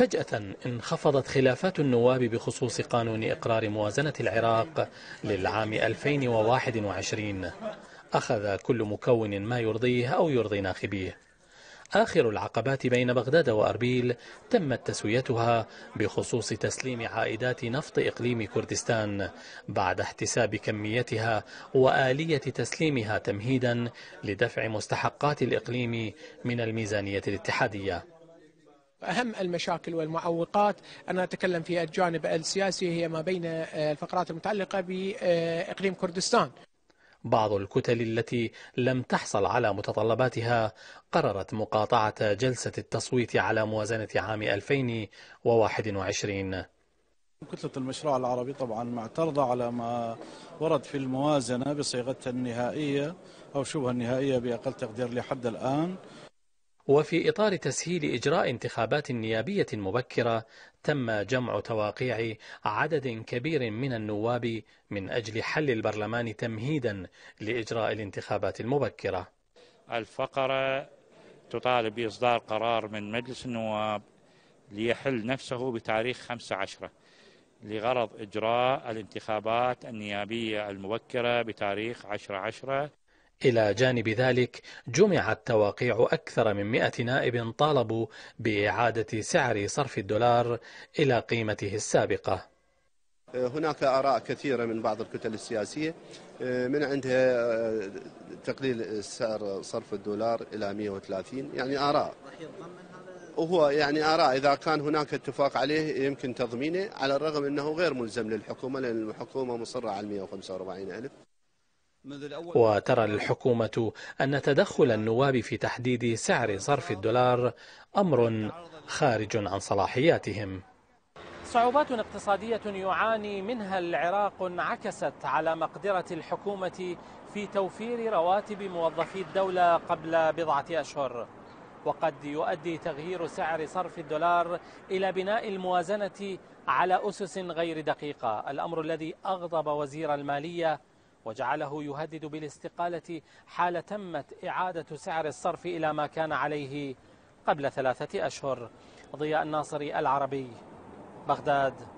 فجأة انخفضت خلافات النواب بخصوص قانون إقرار موازنة العراق للعام 2021 أخذ كل مكون ما يرضيه أو يرضي ناخبيه آخر العقبات بين بغداد وأربيل تمت تسويتها بخصوص تسليم عائدات نفط إقليم كردستان بعد احتساب كميتها وآلية تسليمها تمهيدا لدفع مستحقات الإقليم من الميزانية الاتحادية أهم المشاكل والمعوقات أنا أتكلم في الجانب السياسي هي ما بين آه، الفقرات المتعلقة بإقليم كردستان بعض الكتل التي لم تحصل على متطلباتها قررت مقاطعة جلسة التصويت على موازنة عام 2021 كتلة المشروع العربي طبعا معترضة على ما ورد في الموازنة بصيغتها النهائية أو شبه النهائية بأقل تقدير لحد الآن وفي إطار تسهيل إجراء انتخابات نيابية مبكرة تم جمع تواقيع عدد كبير من النواب من أجل حل البرلمان تمهيدا لإجراء الانتخابات المبكرة الفقرة تطالب بإصدار قرار من مجلس النواب ليحل نفسه بتاريخ 5 عشرة لغرض إجراء الانتخابات النيابية المبكرة بتاريخ 10 عشرة إلى جانب ذلك جمعت تواقيع أكثر من مئة نائب طالبوا بإعادة سعر صرف الدولار إلى قيمته السابقة هناك آراء كثيرة من بعض الكتل السياسية من عندها آه، تقليل سعر صرف الدولار إلى 130 يعني آراء وهو يعني آراء إذا كان هناك اتفاق عليه يمكن تضمينه على الرغم أنه غير ملزم للحكومة لأن الحكومة مصرة على 145 ألف وترى الحكومة أن تدخل النواب في تحديد سعر صرف الدولار أمر خارج عن صلاحياتهم صعوبات اقتصادية يعاني منها العراق انعكست على مقدرة الحكومة في توفير رواتب موظفي الدولة قبل بضعة أشهر وقد يؤدي تغيير سعر صرف الدولار إلى بناء الموازنة على أسس غير دقيقة الأمر الذي أغضب وزير المالية وجعله يهدد بالاستقالة حال تمت إعادة سعر الصرف إلى ما كان عليه قبل ثلاثة أشهر ضياء الناصري العربي بغداد